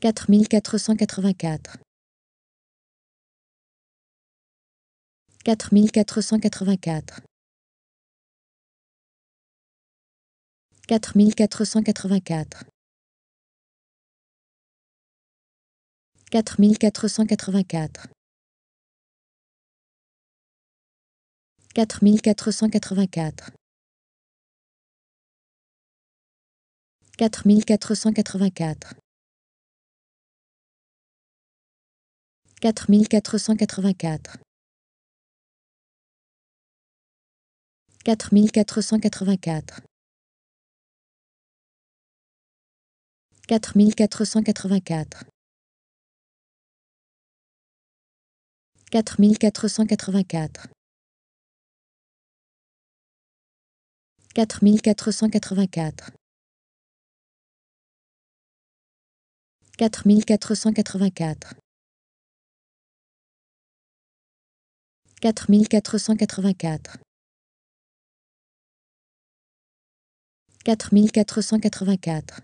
quatre mille quatre cent quatre-vingt-quatre quatre mille quatre cent quatre-vingt-quatre quatre mille quatre cent quatre-vingt-quatre quatre mille quatre cent quatre-vingt-quatre quatre mille quatre cent quatre-vingt-quatre quatre mille quatre cent quatre-vingt-quatre quatre mille quatre cent quatre-vingt-quatre quatre mille quatre cent quatre-vingt-quatre quatre mille quatre cent quatre-vingt-quatre quatre mille quatre cent quatre-vingt-quatre quatre mille quatre cent quatre-vingt-quatre quatre mille quatre cent quatre-vingt-quatre Quatre mille quatre cent quatre-vingt-quatre. Quatre mille quatre cent quatre-vingt-quatre.